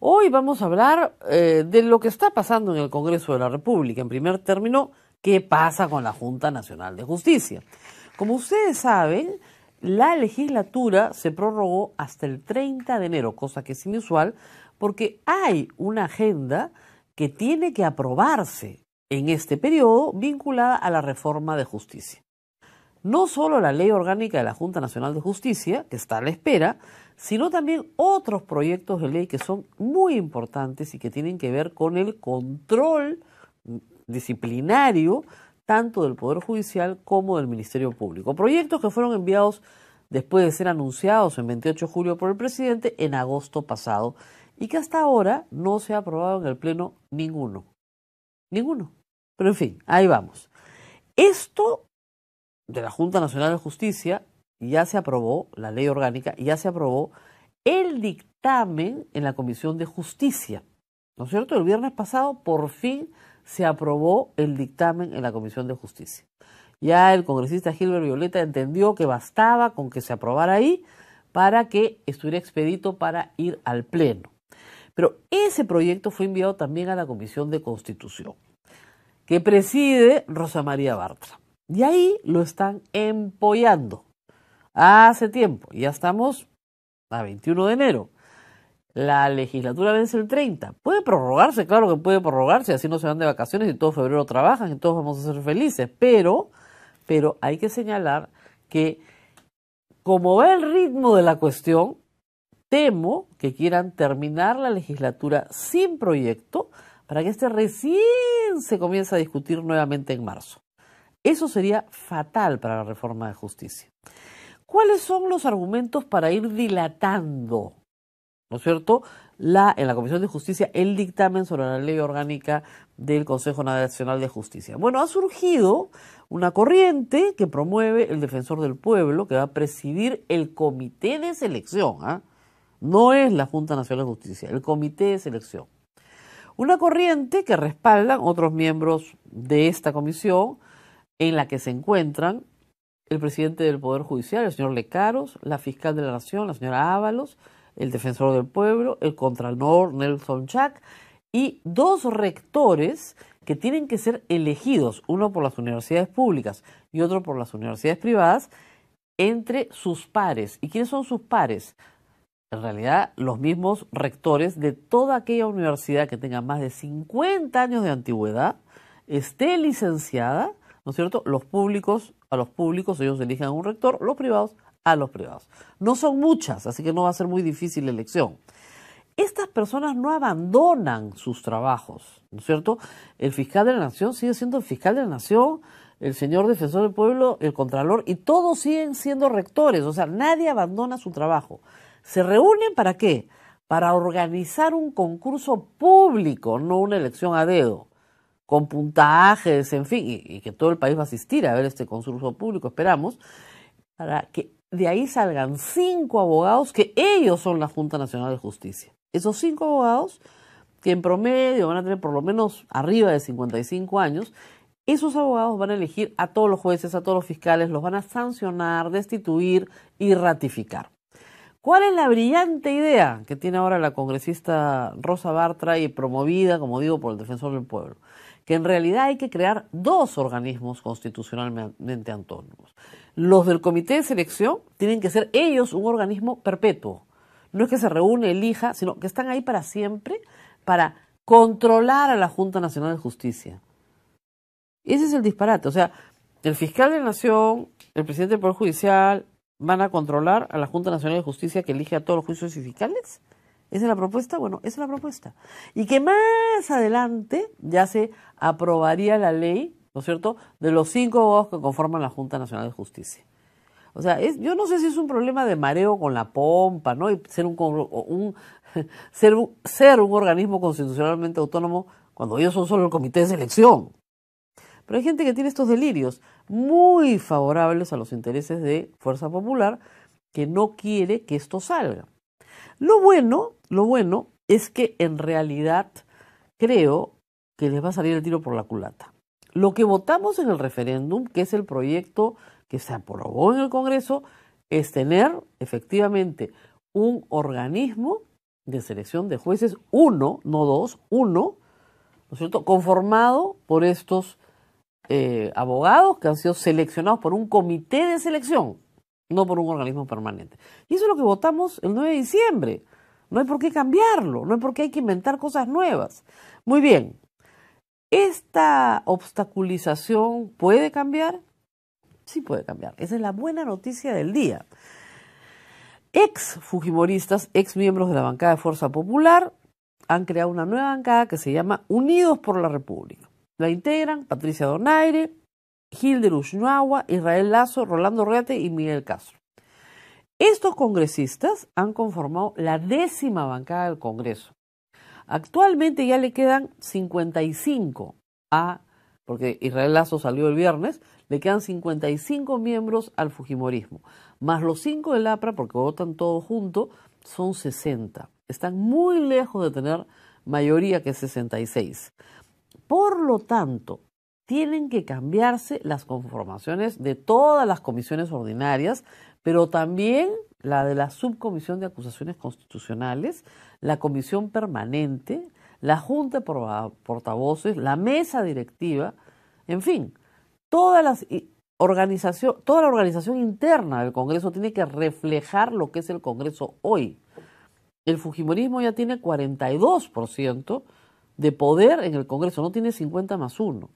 Hoy vamos a hablar eh, de lo que está pasando en el Congreso de la República. En primer término, ¿qué pasa con la Junta Nacional de Justicia? Como ustedes saben, la legislatura se prorrogó hasta el 30 de enero, cosa que es inusual, porque hay una agenda que tiene que aprobarse en este periodo vinculada a la reforma de justicia no solo la ley orgánica de la Junta Nacional de Justicia, que está a la espera, sino también otros proyectos de ley que son muy importantes y que tienen que ver con el control disciplinario tanto del Poder Judicial como del Ministerio Público. Proyectos que fueron enviados después de ser anunciados en 28 de julio por el presidente en agosto pasado y que hasta ahora no se ha aprobado en el Pleno ninguno. Ninguno. Pero en fin, ahí vamos. Esto de la Junta Nacional de Justicia ya se aprobó, la ley orgánica, ya se aprobó el dictamen en la Comisión de Justicia. ¿No es cierto? El viernes pasado por fin se aprobó el dictamen en la Comisión de Justicia. Ya el congresista Gilbert Violeta entendió que bastaba con que se aprobara ahí para que estuviera expedito para ir al Pleno. Pero ese proyecto fue enviado también a la Comisión de Constitución, que preside Rosa María Bartra. Y ahí lo están empollando. Hace tiempo, ya estamos a 21 de enero. La legislatura vence el 30. Puede prorrogarse, claro que puede prorrogarse, así no se van de vacaciones y todo febrero trabajan y todos vamos a ser felices, pero, pero hay que señalar que como va el ritmo de la cuestión, temo que quieran terminar la legislatura sin proyecto para que este recién se comience a discutir nuevamente en marzo. Eso sería fatal para la reforma de justicia. ¿Cuáles son los argumentos para ir dilatando, ¿no es cierto?, en la Comisión de Justicia el dictamen sobre la ley orgánica del Consejo Nacional de Justicia? Bueno, ha surgido una corriente que promueve el defensor del pueblo, que va a presidir el comité de selección, ¿ah? no es la Junta Nacional de Justicia, el comité de selección. Una corriente que respaldan otros miembros de esta comisión, en la que se encuentran el presidente del Poder Judicial, el señor Lecaros, la fiscal de la Nación, la señora Ábalos, el defensor del pueblo, el contralor Nelson Chac y dos rectores que tienen que ser elegidos, uno por las universidades públicas y otro por las universidades privadas, entre sus pares. ¿Y quiénes son sus pares? En realidad, los mismos rectores de toda aquella universidad que tenga más de 50 años de antigüedad, esté licenciada ¿no es cierto? Los públicos, a los públicos ellos eligen a un rector, los privados a los privados. No son muchas, así que no va a ser muy difícil la elección. Estas personas no abandonan sus trabajos, ¿no es cierto? El fiscal de la Nación sigue siendo el fiscal de la Nación, el señor defensor del pueblo, el contralor, y todos siguen siendo rectores, o sea, nadie abandona su trabajo. ¿Se reúnen para qué? Para organizar un concurso público, no una elección a dedo con puntajes, en fin, y, que todo el país va a asistir a ver este concurso público, esperamos, para que de ahí salgan cinco abogados, que ellos son la Junta Nacional de Justicia. Esos cinco abogados, que en promedio van a tener por lo menos arriba de 55 años, esos abogados van a elegir a todos los jueces, a todos los fiscales, los van a sancionar, destituir y ratificar. ¿Cuál es la brillante idea que tiene ahora la congresista Rosa Bartra y promovida, como digo, por el defensor del pueblo? Que en realidad hay que crear dos organismos constitucionalmente autónomos. Los del comité de selección tienen que ser ellos un organismo perpetuo. No es que se reúne, elija, sino que están ahí para siempre para controlar a la Junta Nacional de Justicia. Ese es el disparate. O sea, el fiscal de la Nación, el presidente del Poder Judicial, ¿Van a controlar a la Junta Nacional de Justicia que elige a todos los juicios y fiscales? ¿Esa es la propuesta? Bueno, esa es la propuesta. Y que más adelante ya se aprobaría la ley, ¿no es cierto?, de los cinco abogados que conforman la Junta Nacional de Justicia. O sea, yo no sé si es un problema de mareo con la pompa, ¿no? Y ser un, ser, ser un organismo constitucionalmente autónomo cuando ellos son solo el comité de selección. Pero hay gente que tiene estos delirios muy favorables a los intereses de Fuerza Popular que no quiere que esto salga. Lo bueno, lo bueno es que en realidad creo que les va a salir el tiro por la culata. Lo que votamos en el referéndum, que es el proyecto que se aprobó en el Congreso, es tener efectivamente un organismo de selección de jueces, uno, no dos, uno, ¿no es cierto?, conformado por estos eh, abogados que han sido seleccionados por un comité de selección, no por un organismo permanente. Y eso es lo que votamos el 9 de diciembre. No hay por qué cambiarlo, no hay por qué hay que inventar cosas nuevas. Muy bien, ¿esta obstaculización puede cambiar? Sí puede cambiar. Esa es la buena noticia del día. Ex Fujimoristas, ex miembros de la bancada de Fuerza Popular, han creado una nueva bancada que se llama Unidos por la República. La integran Patricia Donaire, Gilder Ushuawa, Israel Lazo, Rolando Reate y Miguel Castro. Estos congresistas han conformado la décima bancada del Congreso. Actualmente ya le quedan 55 a, porque Israel Lazo salió el viernes, le quedan 55 miembros al Fujimorismo, más los 5 del APRA, porque votan todos juntos, son 60. Están muy lejos de tener mayoría que 66. Por lo tanto, tienen que cambiarse las conformaciones de todas las comisiones ordinarias, pero también la de la subcomisión de acusaciones constitucionales, la comisión permanente, la junta de portavoces, la mesa directiva, en fin, toda la organización interna del Congreso tiene que reflejar lo que es el Congreso hoy. El Fujimorismo ya tiene 42% de poder en el Congreso, no tiene 50 más 1.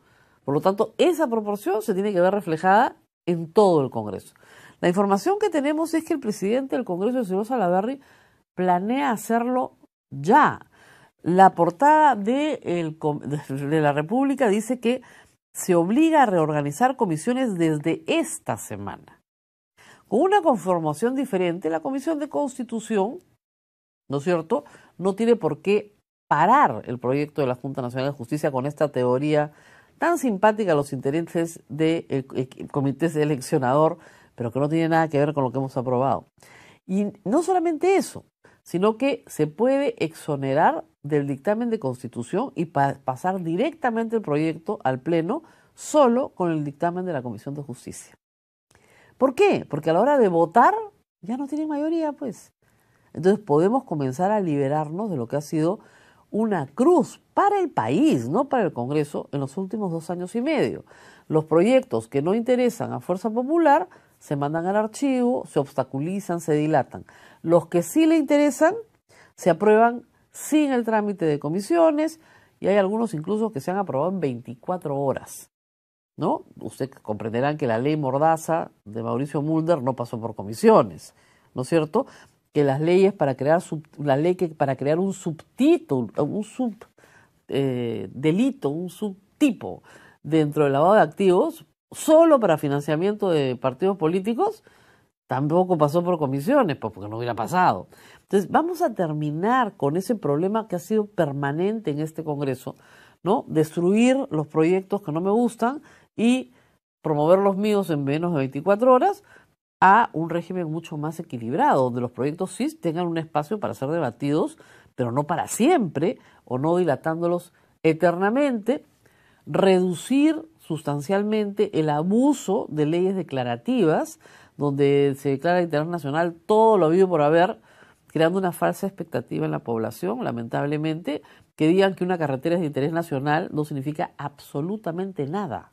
Por lo tanto, esa proporción se tiene que ver reflejada en todo el Congreso. La información que tenemos es que el presidente del Congreso, el señor Salaberry, planea hacerlo ya. La portada de, de la República dice que se obliga a reorganizar comisiones desde esta semana. Con una conformación diferente, la Comisión de Constitución, ¿no es cierto?, no tiene por qué parar el proyecto de la Junta Nacional de Justicia con esta teoría tan simpática a los intereses del de, comité seleccionador, pero que no tiene nada que ver con lo que hemos aprobado. Y no solamente eso, sino que se puede exonerar del dictamen de constitución y pasar directamente el proyecto al Pleno solo con el dictamen de la Comisión de Justicia. ¿Por qué? Porque a la hora de votar ya no tienen mayoría, pues. Entonces podemos comenzar a liberarnos de lo que ha sido una cruz para el país, no para el Congreso, en los últimos dos años y medio. Los proyectos que no interesan a Fuerza Popular se mandan al archivo, se obstaculizan, se dilatan. Los que sí le interesan se aprueban sin el trámite de comisiones y hay algunos incluso que se han aprobado en 24 horas. ¿No? Ustedes comprenderán que la ley Mordaza de Mauricio Mulder no pasó por comisiones, ¿no es cierto? que las leyes para crear la ley que para crear un subtítulo, un sub eh, delito, un subtipo dentro del lavado de activos solo para financiamiento de partidos políticos tampoco pasó por comisiones, pues porque no hubiera pasado. Entonces, vamos a terminar con ese problema que ha sido permanente en este Congreso, ¿no? Destruir los proyectos que no me gustan y promover los míos en menos de 24 horas a un régimen mucho más equilibrado, donde los proyectos sí tengan un espacio para ser debatidos, pero no para siempre o no dilatándolos eternamente, reducir sustancialmente el abuso de leyes declarativas, donde se declara de interés nacional todo lo vivo por haber, creando una falsa expectativa en la población, lamentablemente, que digan que una carretera es de interés nacional no significa absolutamente nada.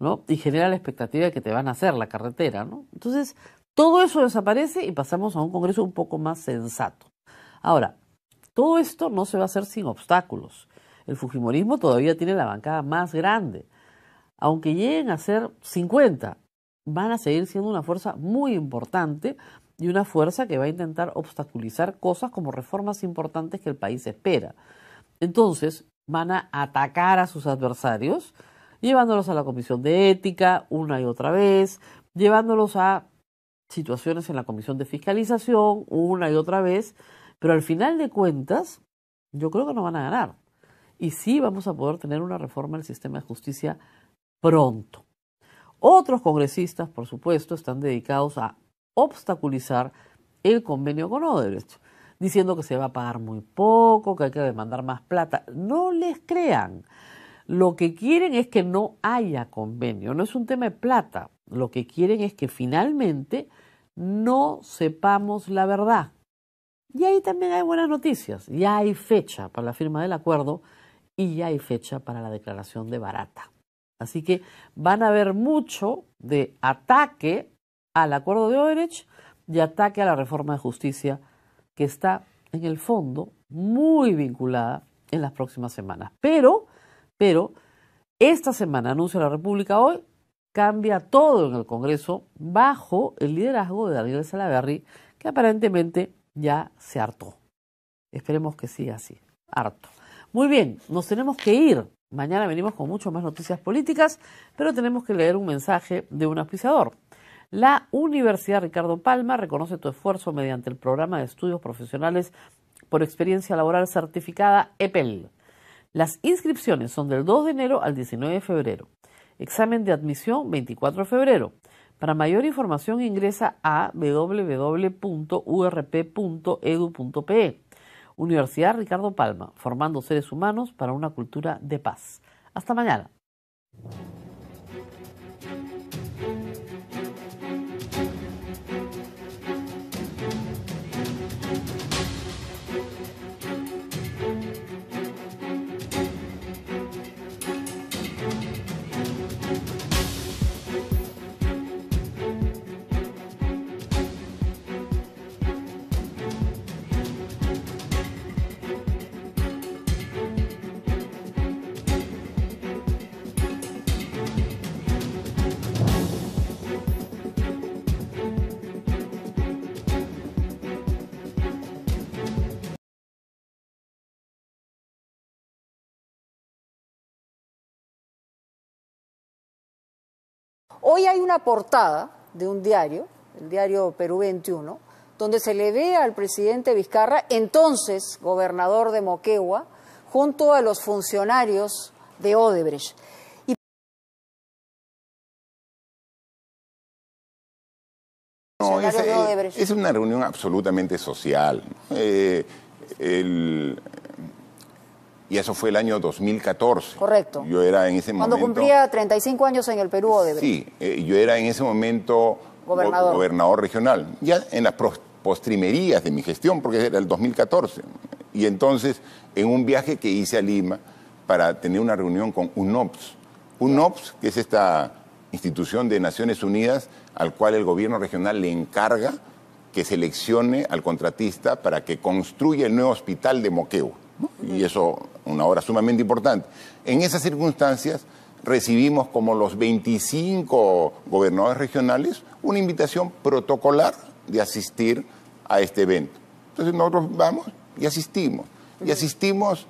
¿no? Y genera la expectativa de que te van a hacer la carretera, ¿no? Entonces, todo eso desaparece y pasamos a un Congreso un poco más sensato. Ahora, todo esto no se va a hacer sin obstáculos. El Fujimorismo todavía tiene la bancada más grande. Aunque lleguen a ser 50, van a seguir siendo una fuerza muy importante y una fuerza que va a intentar obstaculizar cosas como reformas importantes que el país espera. Entonces, van a atacar a sus adversarios llevándolos a la comisión de ética una y otra vez, llevándolos a situaciones en la comisión de fiscalización una y otra vez, pero al final de cuentas yo creo que no van a ganar. Y sí vamos a poder tener una reforma del sistema de justicia pronto. Otros congresistas, por supuesto, están dedicados a obstaculizar el convenio con Odebrecht, diciendo que se va a pagar muy poco, que hay que demandar más plata. No les crean. Lo que quieren es que no haya convenio, no es un tema de plata, lo que quieren es que finalmente no sepamos la verdad. Y ahí también hay buenas noticias, ya hay fecha para la firma del acuerdo y ya hay fecha para la declaración de Barata. Así que van a haber mucho de ataque al acuerdo de Odebrecht y ataque a la reforma de justicia que está en el fondo muy vinculada en las próximas semanas. Pero pero esta semana, anuncia la República hoy, cambia todo en el Congreso bajo el liderazgo de Daniel Salaverry, que aparentemente ya se hartó. Esperemos que siga así, harto. Muy bien, nos tenemos que ir. Mañana venimos con mucho más noticias políticas, pero tenemos que leer un mensaje de un auspiciador. La Universidad Ricardo Palma reconoce tu esfuerzo mediante el programa de estudios profesionales por experiencia laboral certificada EPEL. Las inscripciones son del 2 de enero al 19 de febrero. Examen de admisión 24 de febrero. Para mayor información ingresa a www.urp.edu.pe. Universidad Ricardo Palma, formando seres humanos para una cultura de paz. Hasta mañana. Hoy hay una portada de un diario, el diario Perú 21, donde se le ve al presidente Vizcarra, entonces gobernador de Moquegua, junto a los funcionarios de Odebrecht. es, una reunión absolutamente social. Eh, el, y eso fue el año 2014. Correcto. Yo era en ese momento... Cuando cumplía 35 años en el Perú, Odebrecht. Sí, eh, yo era en ese momento gobernador, regional. Ya en las postrimerías de mi gestión, porque era el 2014. Y entonces, en un viaje que hice a Lima para tener una reunión con UNOPS. UNOPS, que es esta institución de Naciones Unidas al cual el gobierno regional le encarga que seleccione al contratista para que construya el nuevo hospital de Moqueo. Y eso una obra sumamente importante. En esas circunstancias recibimos como los 25 gobernadores regionales una invitación protocolar de asistir a este evento. Entonces nosotros vamos y asistimos. Y asistimos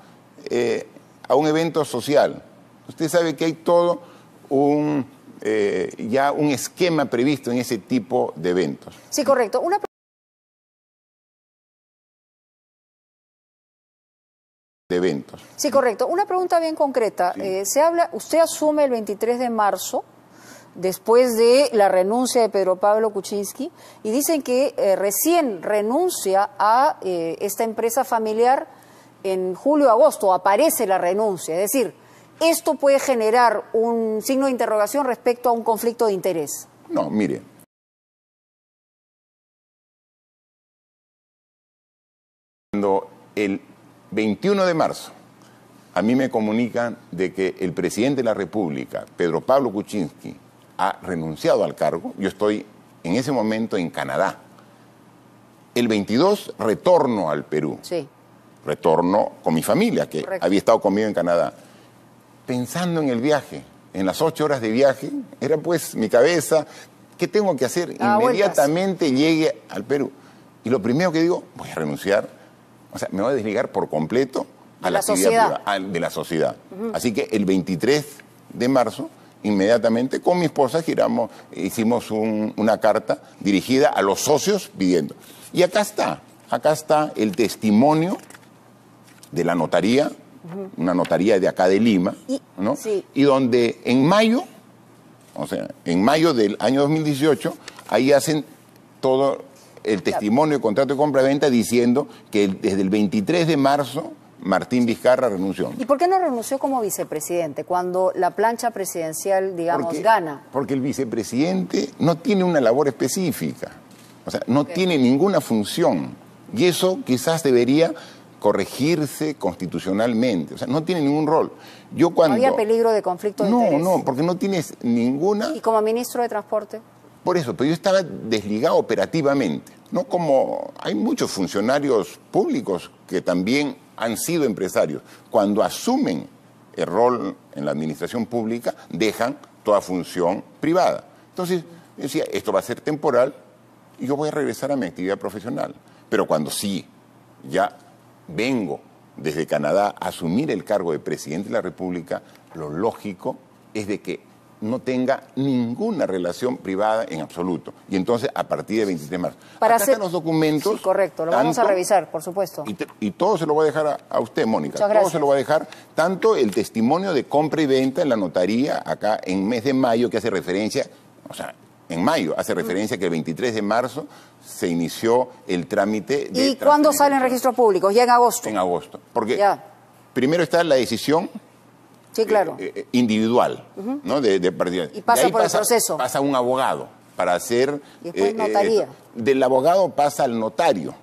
eh, a un evento social. Usted sabe que hay todo un, eh, ya un esquema previsto en ese tipo de eventos. Sí, correcto. Una de eventos. Sí, correcto. Una pregunta bien concreta. Eh, se habla, usted asume el 23 de marzo, después de la renuncia de Pedro Pablo Kuczynski, y dicen que eh, recién renuncia a eh, esta empresa familiar en julio-agosto, aparece la renuncia. Es decir, esto puede generar un signo de interrogación respecto a un conflicto de interés. No, mire, cuando el 21 de marzo, a mí me comunican de que el presidente de la República, Pedro Pablo Kuczynski, ha renunciado al cargo. Yo estoy en ese momento en Canadá. El 22 retorno al Perú. Sí. Retorno con mi familia, que había estado conmigo en Canadá. Pensando en el viaje, en las ocho horas de viaje, era pues mi cabeza, ¿qué tengo que hacer? Inmediatamente llegue al Perú. Y lo primero que digo, voy a renunciar o sea, me voy a desligar por completo a la, de la sociedad. Así que el 23 de marzo, inmediatamente con mi esposa giramos, hicimos una carta dirigida a los socios pidiendo. Y acá está, acá está el testimonio de la notaría, una notaría de acá de Lima, ¿no? y donde en mayo, o sea, en mayo del año 2018, ahí hacen todo el testimonio de contrato de compra-venta diciendo que desde el 23 de marzo Martín Vizcarra renunció. ¿Y por qué no renunció como vicepresidente cuando la plancha presidencial, digamos, gana? Porque el vicepresidente no tiene una labor específica, o sea, no tiene ninguna función. Y eso quizás debería corregirse constitucionalmente, o sea, no tiene ningún rol. Yo cuando... ¿No había peligro de conflicto de interés? No, no, porque no tienes ninguna... ¿Y como ministro de Transporte? por eso, pero yo estaba desligado operativamente. No como hay muchos funcionarios públicos que también han sido empresarios. Cuando asumen el rol en la administración pública, dejan toda función privada. Entonces, yo decía, esto va a ser temporal y yo voy a regresar a mi actividad profesional. Pero cuando sí, ya vengo desde Canadá a asumir el cargo de presidente de la República, lo lógico es de que no tenga ninguna relación privada en absoluto. Y entonces, a partir del 23 de marzo. Para hacer... están los documentos. Sí, correcto, lo vamos a revisar, por supuesto. Y, todo se lo voy a dejar a, usted, Mónica. Todo se lo voy a dejar, tanto el testimonio de compra y venta en la notaría, acá en mes de mayo, que hace referencia, o sea, en mayo, hace mm. referencia que el 23 de marzo se inició el trámite de... ¿Y cuándo en registro público? Ya en agosto. En agosto, porque ya. primero está la decisión sí, eh, claro. Eh, eh, individual, ¿no? De, de Y pasa por el proceso. Pasa un abogado para hacer... después notaría. del abogado pasa al notario,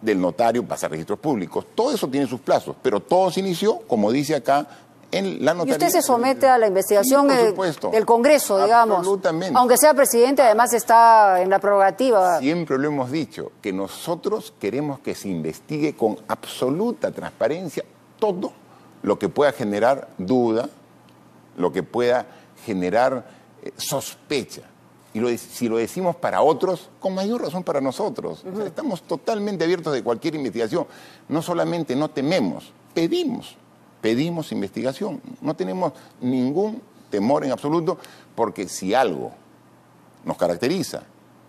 del notario pasa a registros públicos. Todo eso tiene sus plazos, pero todo se inició, como dice acá, en la notaría. Y usted se somete a la investigación del Congreso, digamos. Absolutamente. Aunque sea presidente, además está en la prerrogativa. Siempre lo hemos dicho, que nosotros queremos que se investigue con absoluta transparencia todo lo que pueda generar duda, lo que pueda generar eh, sospecha. Y si lo decimos para otros, con mayor razón para nosotros. estamos totalmente abiertos de cualquier investigación. No solamente no tememos, pedimos, pedimos investigación. No tenemos ningún temor en absoluto, porque si algo nos caracteriza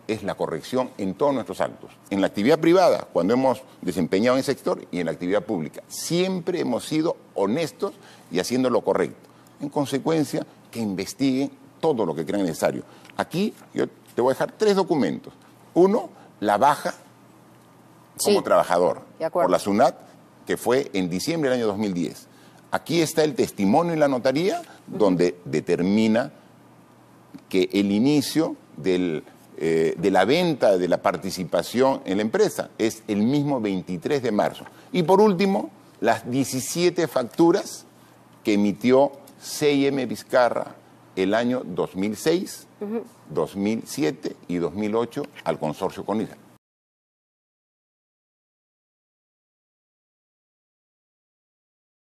es la corrección en todos nuestros actos, en la actividad privada, cuando hemos desempeñado en el sector, y en la actividad pública. Siempre hemos sido honestos y haciendo lo correcto. En consecuencia, que investiguen todo lo que crean necesario. Aquí yo te voy a dejar tres documentos. Uno, la baja como trabajador por la SUNAT, que fue en diciembre del año 2010. Aquí está el testimonio en la notaría, donde determina que el inicio del eh, de la venta, de la participación en la empresa. Es el mismo 23 de marzo. Y por último, las 17 facturas que emitió CIM Vizcarra el año 2006, 2007 y 2008 al consorcio CONISA.